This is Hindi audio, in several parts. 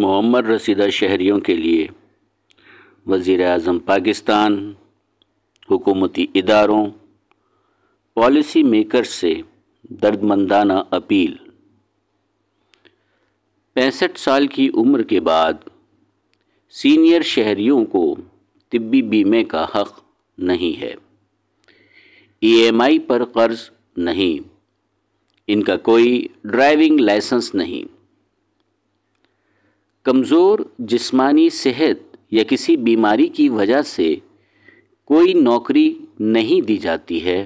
मम्मर रसीदा शहरीों के लिए वज़ी अजम पाकिस्तान हुकूमती इदारों पॉलिसी मेकर से दर्दमंदाना अपील पैंसठ साल की उम्र के बाद सीनियर शहरीों को तिब्बी बीमे का हक़ नहीं है आई पर कर्ज नहीं इनका कोई ड्राइविंग लाइसेंस नहीं कमज़ोर जिस्मानी सेहत या किसी बीमारी की वजह से कोई नौकरी नहीं दी जाती है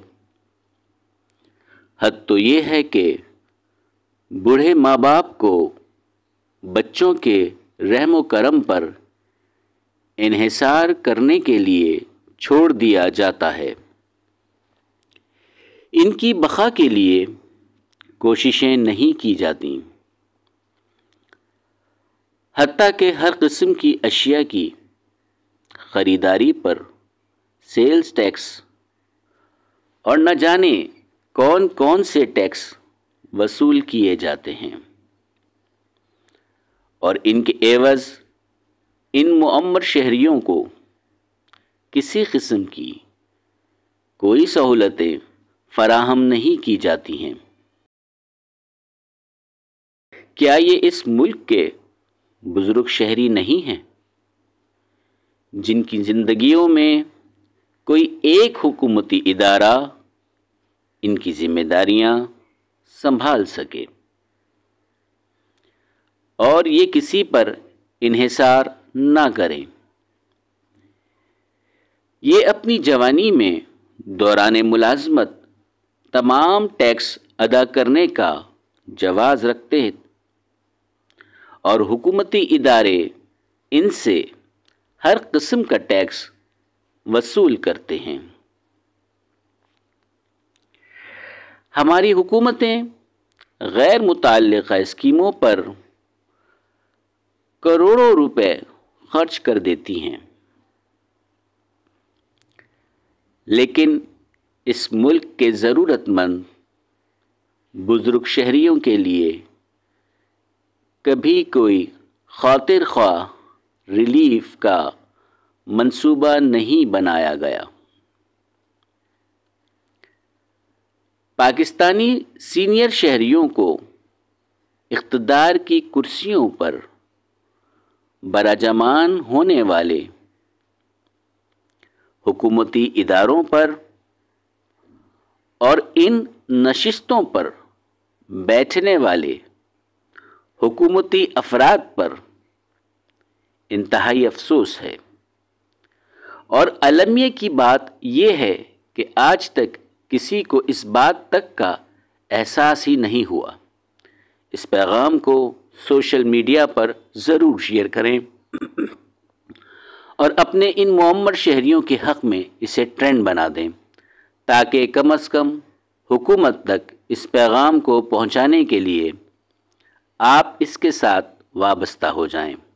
हद तो ये है कि बूढ़े माँ बाप को बच्चों के रहम करम पर इहसार करने के लिए छोड़ दिया जाता है इनकी बखा के लिए कोशिशें नहीं की जाती हती के हर किस्म की अशिया की ख़रीदारी पर सेल्स टैक्स और न जाने कौन कौन से टैक्स वसूल किए जाते हैं और इनके एवज़ इन मम्मर शहरीों को किसी किस्म की कोई सहूलतें फराहम नहीं की जाती हैं क्या ये इस मुल्क के बुज़ुर्ग शहरी नहीं हैं जिनकी ज़िंदगियों में कोई एक हुकूमती इदारा इनकी ज़िम्मेदारियां संभाल सके और ये किसी पर इन्हिसार ना करें ये अपनी जवानी में दौरान मुलाजमत तमाम टैक्स अदा करने का जवाज़ रखते और हुकूमती इदारे इनसे हर किस्म का टैक्स वसूल करते हैं हमारी हुकूमतें गैर मुतल स्कीमों पर करोड़ों रुपए खर्च कर देती हैं लेकिन इस मुल्क के ज़रूरतमंद बुज़ुर्ग शहरीों के लिए कभी कोई खातिर ख्वा रिलीफ का मंसूबा नहीं बनाया गया पाकिस्तानी सीनियर शहरियों को इकतदार की कुर्सियों पर बराजमान होने वाले हुकूमती इदारों पर और इन नशिस्तों पर बैठने वाले हुकूमती अफराद पर इंतहाई अफसोस है और अलमिये की बात यह है कि आज तक किसी को इस बात तक का एहसास ही नहीं हुआ इस पैगाम को सोशल मीडिया पर ज़रूर शेयर करें और अपने इन मम्मर शहरीों के हक़ में इसे ट्रेंड बना दें ताकि कम अज़ कम हुकूमत तक इस पैगाम को पहुंचाने के लिए आप इसके साथ वाबस्ता हो जाएं